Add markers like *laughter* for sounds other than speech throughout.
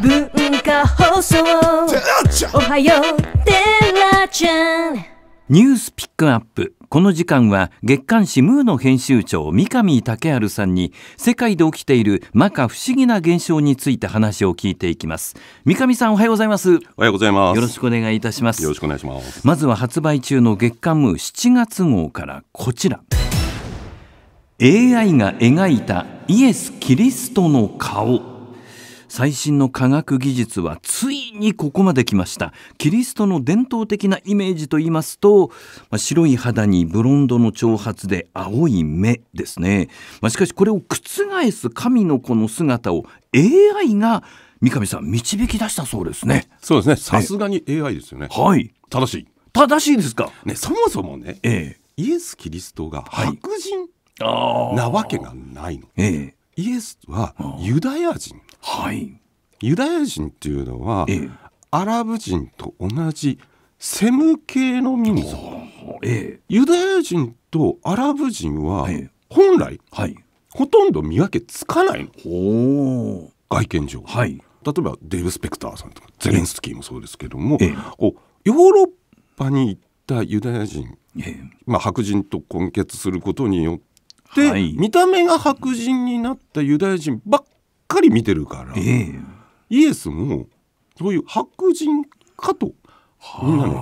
文化放送おはようテラちゃんニュースピックアップこの時間は月刊誌ムーの編集長三上武春さんに世界で起きている摩訶不思議な現象について話を聞いていきます三上さんおはようございますおはようございますよろしくお願いいたしますよろしくお願いしますまずは発売中の月刊ムー7月号からこちら AI が描いたイエス・キリストの顔最新の科学技術はついにここまで来ましたキリストの伝統的なイメージと言いますと、まあ、白い肌にブロンドの長髪で青い目ですね、まあ、しかしこれを覆す神の子の姿を AI が三上さん導き出したそうですねそうですねさすがに AI ですよねはい正しい正しいですかねそもそもね、ええ、イエス・キリストが白人、はい、なわけがないの、ええ、イエスはユダヤ人、はい、ユダヤ人っていうのは、ええ、アラブ人と同じセム系の民族、ええ、ユダヤ人とアラブ人は本来、はい、ほとんど見分けつかないの外見上、はい、例えばデーブ・スペクターさんとかゼレンスキーもそうですけども、こうヨーロッパに行ったユダヤ人、まあ、白人と混血することによっ、はい、見た目が白人になったユダヤ人ばっかり見てるから、えー、イエスもそういう白人かとみんなね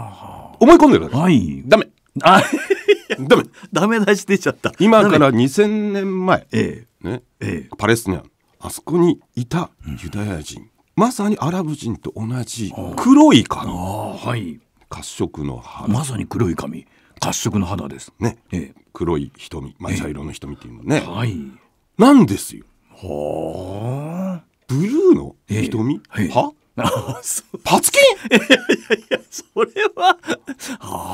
思い込んでるはい、ダメあ *laughs* ダメダメ出してちゃった今から2000年前、えー、ねえー、パレスチナあそこにいたユダヤ人、うん、まさにアラブ人と同じ黒い髪、はい、褐色の肌まさに黒い髪褐色の肌ですね、ええ、黒い瞳、まあ、茶色の瞳っていうのね、はい、なんですよはあブルーの瞳、は *laughs* あパツキンいやいやいやそれは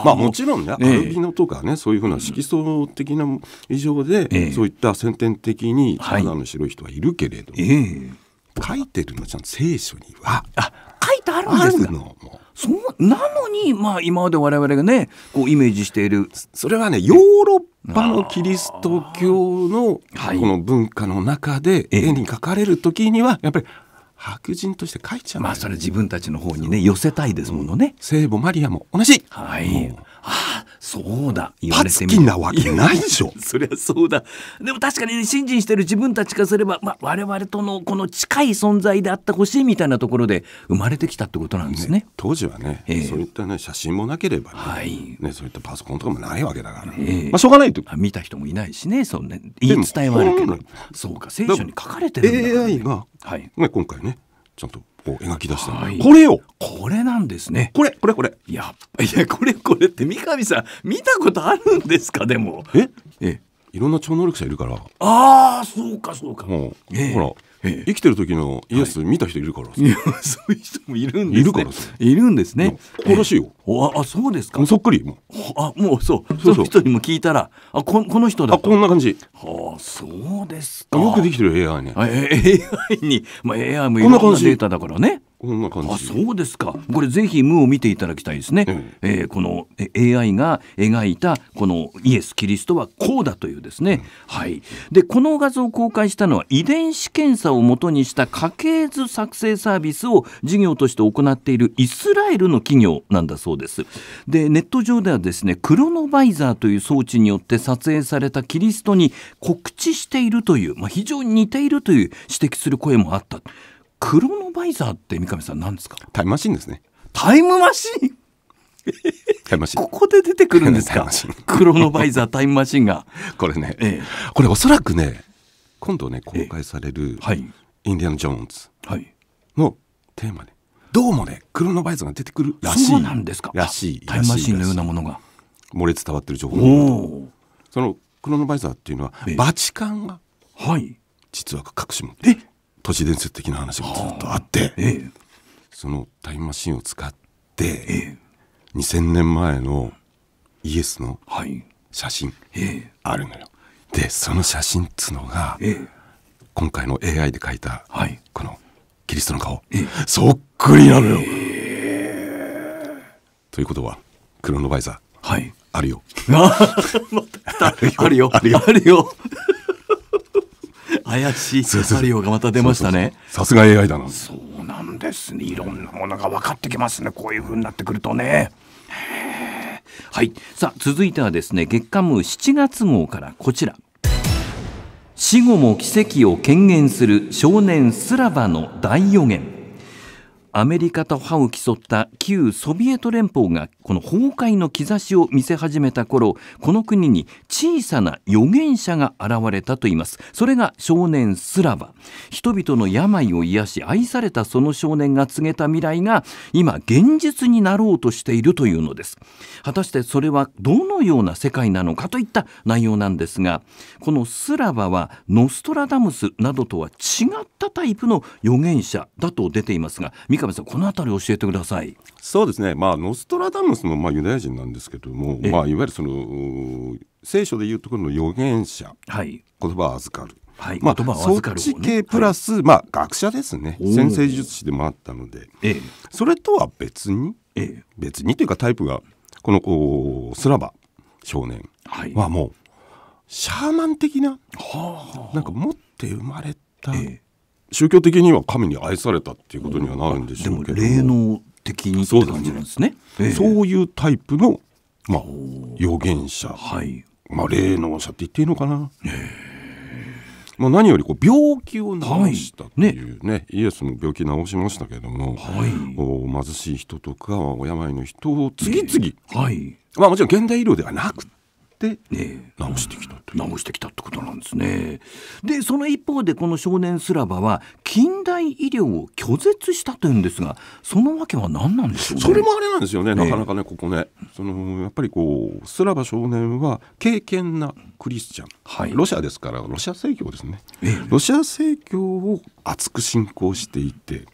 まあもちろんね、ええ、アルビノとかねそういうふうな色素的な異常で、ええ、そういった先天的に肌の白い人はいるけれども、はい、書いてるのちゃんと聖書にはあ書いてあるんですかのもそんなのに、まあ、今まで我々がねこうイメージしているそれはねヨーロッパのキリスト教のこの文化の中で絵に描かれる時にはやっぱり白人として描いちゃうまあそれ自分たちの方にね寄せたいですものね聖母マリアも同じはいあそうだ言われなわけないでしょそりゃそうだでも確かに、ね、信心してる自分たちからすれば、まあ、我々とのこの近い存在であってほしいみたいなところで生まれてきたってことなんですね、ね、当時はね、えー、そういったね写真もなければねはい、ねそういったパソコンとかもないわけだから、えー、まあ、しょうがないと見た人もいないしねそうね言い伝えはあるけどそうか聖書に書かれてるんだから、AI が、はい、ね、今回ねちゃんとを描き出した、はい、これよこれなんですねこれこれこれ *laughs* いやいやこれこれって三上さん見たことあるんですかでもええいろんな超能力者いるからああそうかそうかもう、えー、ほらええ、生きてる時のイエス見た人いるから、はい、そういう人もいるんですねいるからいるんですね誇らしいよ、おあそうですかそっくりもうあもうそうそうの人にも聞いたらあここの人だあこんな感じあそうですかよくできてる AI ねあ AI に、まあ、AI もいろんなデータだからねこんな感じあそうですかこれぜひ「無」を見ていただきたいですね、うん、えー、この AI が描いたこのイエス・キリストはこうだというですね、うん、はいでこの画像を公開したのは遺伝子検査をもとにした家系図作成サービスを事業として行っているイスラエルの企業なんだそうですそうですでネット上ではですねクロノバイザーという装置によって撮影されたキリストに告知しているという、まあ、非常に似ているという指摘する声もあったクロノバイザーって三上さん何ですかタイムマシンですねタイムマシンここで出てくるんですかクロノバイザータイムマシンが *laughs* これね、ええ、これおそらくね今度ね公開される、えはい、インディアン・ジョーンズのテーマにどうもねクロノバイズが出てくるらしいそうなんですからしいタイムマシンのようなものが漏れ伝わってる情報そのクロノバイザーっていうのはバチカンがはい実は隠し持って都市伝説的な話もずっとあって、そのタイムマシンを使って、2000年前のイエスの写真、ええ、あるのよ。でその写真っつのが、ええ、今回の AI で描いた、はい、このキリストの顔、ええ、そっくりなのよ。ということはクロノバイザー、はい、あるよ。*laughs* あるよああるよあるよ。怪しいサリオがまた出ましたね。さすが AI だな。そうなんですね。いろんなものが分かってきますね。こういうふうになってくるとね。はい。さあ、続いてはですね、月刊ムー7月号からこちら。死後も奇跡を権限する少年スラバの大予言。アメリカと歯を競った旧ソビエト連邦がこの崩壊の兆しを見せ始めた頃この国に小さな預言者が現れたといいますそれが少年スラバ人々の病を癒し愛されたその少年が告げた未来が今現実になろうとしているというのです果たしてそれはどのような世界なのかといった内容なんですがこのスラバはノストラダムスなどとは違ったタイプの預言者だと出ていますが三上さんこの辺り教えてくださいそうですねまあノストラダムスもまあユダヤ人なんですけども、まあ、いわゆるその聖書でいうところの預言者、はい、言葉を預かるはい、まあ、言葉を預かる、そっち系プラス、はい、まあ、学者ですね先生術師でもあったので、ええ、それとは別に、ええ、別にというかタイプがこのこうスラバ少年はもう、シャーマン的な、はあ、なんか持って生まれた、ええ、宗教的には神に愛されたっていうことにはなるんでしょうけど霊能的にって感じなんですねそう、ねえー、いうタイプの、まあ、預言者、はいまあ、霊能者って言っていいのかな、えー、まあ、何よりこう病気を治したっていうねはいね、イエスも病気治しましたけども、はい、お貧しい人とかお病の人を次々、えー、はいまあ、もちろん現代医療ではなくて、ね、直してきたと直してきたってことなんですね。でその一方でこの少年スラバは近代医療を拒絶したというんですがそのわけは何なんでしょう、ね、それもあれなんですよねなかなかねここねそのやっぱりこうスラバ少年は敬虔なクリスチャン、はい、ロシアですからロシア正教ですね、ロシア正教を厚く信仰していて。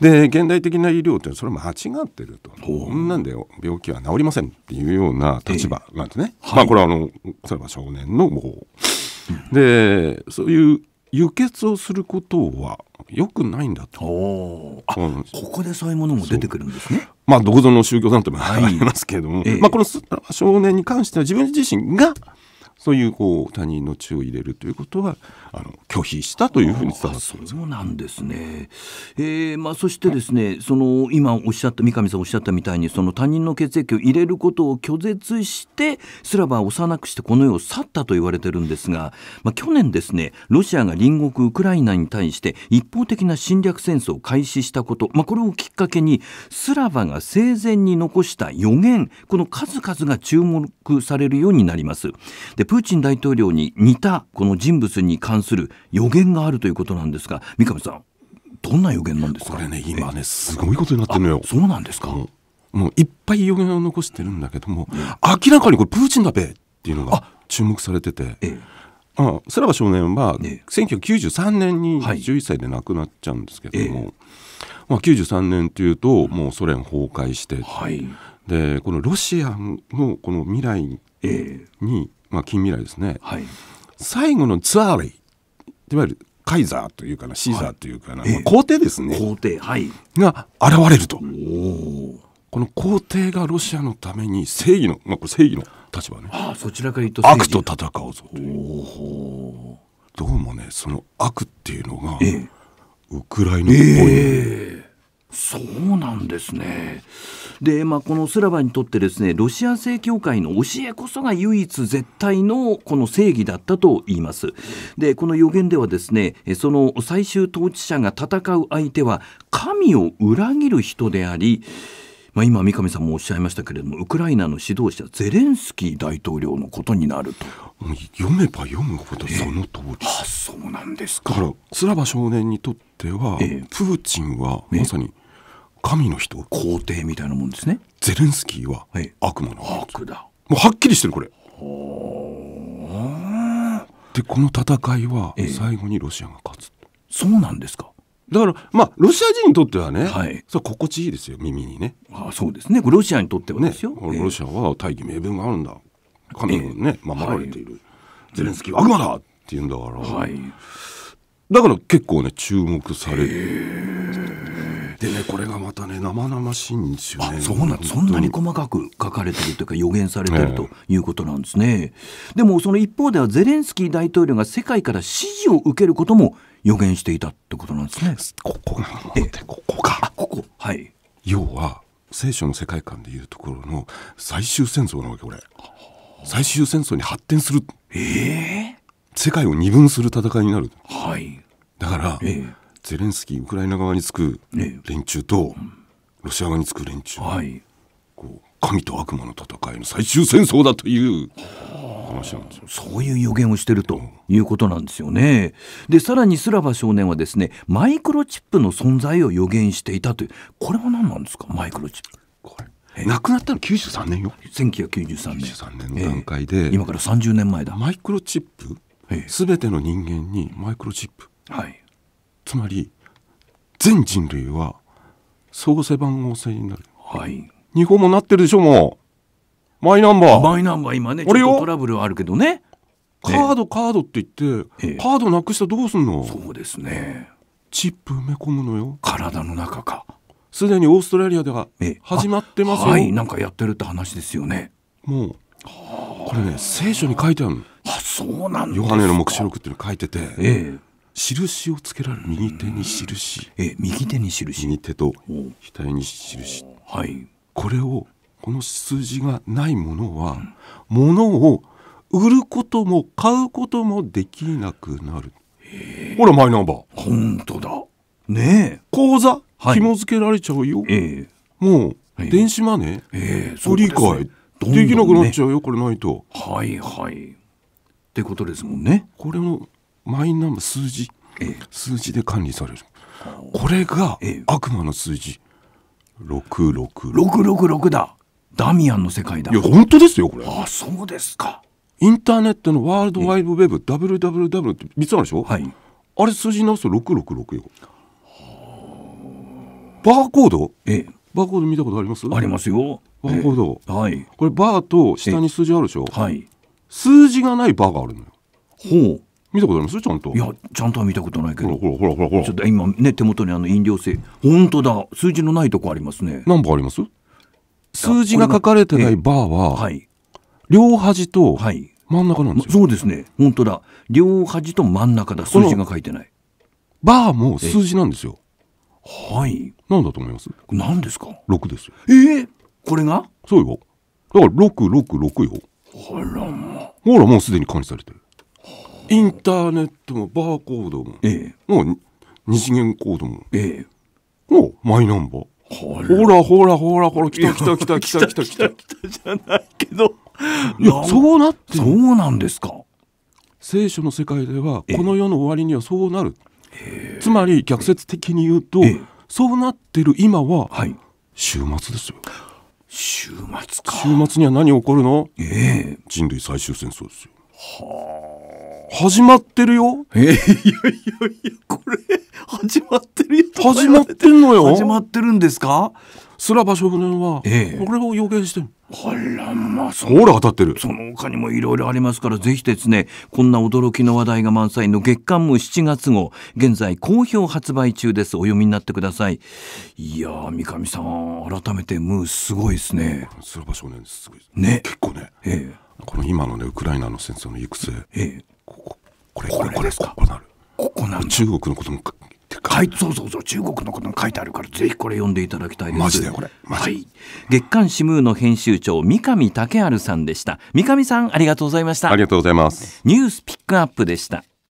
で現代的な医療ってそれ間違ってるとこんなんで病気は治りませんっていうような立場なんですね、えーはい、まあこれはあの例えば少年のもうでそういう輸血をすることはよくないんだと、うん、ここでそういうものも出てくるんですねまあ、どこぞの宗教団体もありますけども、はいえー、まあ、この少年に関しては自分自身がそういうこう他人の血を入れるということはあの拒否したというふうに伝わってそうなんですね、えーまあ、そしてですねその今おっしゃった三上さんおっしゃったみたいにその他人の血液を入れることを拒絶してスラバを幼くしてこの世を去ったと言われてるんですが、まあ、去年ですねロシアが隣国ウクライナに対して一方的な侵略戦争を開始したこと、まあ、これをきっかけにスラバが生前に残した予言この数々が注目されるようになります。でププーチン大統領に似たこの人物に関する予言があるということなんですが三上さんどんな予言なんですかこれね今ねすごいことになってるのよそうなんですか、うん、もういっぱい予言を残してるんだけども、うん、明らかにこれプーチンだべっていうのが注目されてて、ええ、ああスラバ少年は1993年に11歳で亡くなっちゃうんですけども、ええ、まあ、93年というともうソ連崩壊して、はい、でこのロシアのこの未来に、まあ、近未来ですね、はい、最後のツアーレイいわゆるカイザーというかなシーザーというかな、はいまあ、皇帝ですね、えー、皇帝、はい、が現れるとこの皇帝がロシアのために正義の、まあ、これ正義の立場ねああそちらから言うと悪と戦うぞといどうもねその悪っていうのが、えー、ウクライナっぽい、ね、えそうなんですね。で、まあ、このスラバにとってですね、ロシア正教会の教えこそが唯一絶対のこの正義だったと言います。で、この予言ではですね、その最終統治者が戦う相手は神を裏切る人であり、まあ、今三上さんもおっしゃいましたけれどもウクライナの指導者ゼレンスキー大統領のことになると読めば読むほどその通り、あそうなんですかだからスラバ少年にとっては、プーチンはまさに、え神の人皇帝みたいなもんですねゼレンスキーは悪魔の、はい、悪だもうはっきりしてるこれでこの戦いは最後にロシアが勝つ、ええ、そうなんですかだからまあロシア人にとってはね、はい、それ心地いいですよ耳にねああそうですねロシアにとってはね、え、ロシアは大義名分があるんだ神のね、守られている、はい、ゼレンスキーは悪魔だって言うんだから、はい、だから結構ね注目されてでねこれがまたね生々しいんですよね。あそうなんそんなに細かく書かれてるというか予言されてるということなんですね。えー、でもその一方ではゼレンスキー大統領が世界から支持を受けることも予言していたってことなんですね。ここがここがここはい要は聖書の世界観でいうところの最終戦争なわけこれ最終戦争に発展する、えー、世界を二分する戦いになる、はい、だから、えーゼレンスキーウクライナ側につく連中と、ロシア側につく連中、はい、こう神と悪魔の戦いの最終戦争だという話なんですよ。そういう予言をしてるということなんですよね。でさらにスラバ少年はですねマイクロチップの存在を予言していたというこれは何なんですかマイクロチップ。これ亡くなったの十三年よ1九9 3年 ,93 年の段階で、今から三十年前だマイクロチップすべての人間にマイクロチップ、はい、つまり全人類は総背番号制になる、はい、日本もなってるでしょもうマイナンバーマイナンバー今ねちょっとトラブルあるけどねカードカードって言って、ええ、カードなくしたらどうすんのそうですねチップ埋め込むのよ体の中かすでにオーストラリアでは始まってますよ、えはいなんかやってるって話ですよねもうこれね聖書に書いてあるあそうなんヨハネの黙示録っていうの書いてて、ええ、印をつけられる右手に印え右手に印右手と額に印はいこれをこの数字がないものは、も、う、の、を売ることも買うこともできなくなるほらマイナンバー本当だねえ口座、はい、紐付けられちゃうよ、えー、もう、はい、電子マネー、えー、そり替できなくなっちゃうよ、ね、これないとはいはいってことですもんねこれもマイナンバー数字、数字で管理されるこれが悪魔の数字6666だダミアンの世界だいや本当ですよこれあそうですかインターネットのワールドワイドウェブ WWW って3つあるでしょ、はい、あれ数字直すと666よバーコードええバーコード見たことありますありますよバーコード、はい、これバーと下に数字あるでしょ、はい、数字がないバーがあるのよほう見たことありますちゃんといやちゃんとは見たことないけどほらほらほらほらちょっと今ね手元にあの飲料水本当だ数字のないとこありますね何本あります数字が書かれてないバーは、はい、両端と真ん中なんですよ、ま、そうですね本当だ両端と真ん中だ数字が書いてないバーも数字なんですよはい何だと思います何ですか6ですえー、これがそうよだから666よあらまほらもうすでに管理されてインターネットもバーコードも、ええ、もう二次元コードも、ええ、もうマイナンバー。ほらほらほらほら来た来た来た来た来た来た来たじゃないけどいやそうなってそうなんですか聖書の世界ではこの世の終わりにはそうなるつまり逆説的に言うとそうなってる今は週末ですよ週末か週末には何起こるの、ええ、人類最終戦争ですよは始まってるよ。えー、いやいやいや、これ、始まってるよ。始まってんのよ。始まってるんですかスラバ少年は、ええ、これを予言してる。あらまあ、そほら当たってる。その他にもいろいろありますから、ぜひですね、こんな驚きの話題が満載の月刊も7月号、現在好評発売中です。お読みになってください。いや三上さん、改めてムーすごいですね。スラバ少年すごいね。結構ね。ええ、この今のね、ウクライナの戦争の行く末。ええこれこれこれここなるここなる中国のこともはい、そうそうそう中国のことも書いてあるからぜひこれ読んでいただきたいですマジでこれはい、月刊シムーの編集長三上武春さんでした三上さんありがとうございましたありがとうございますニュースピックアップでした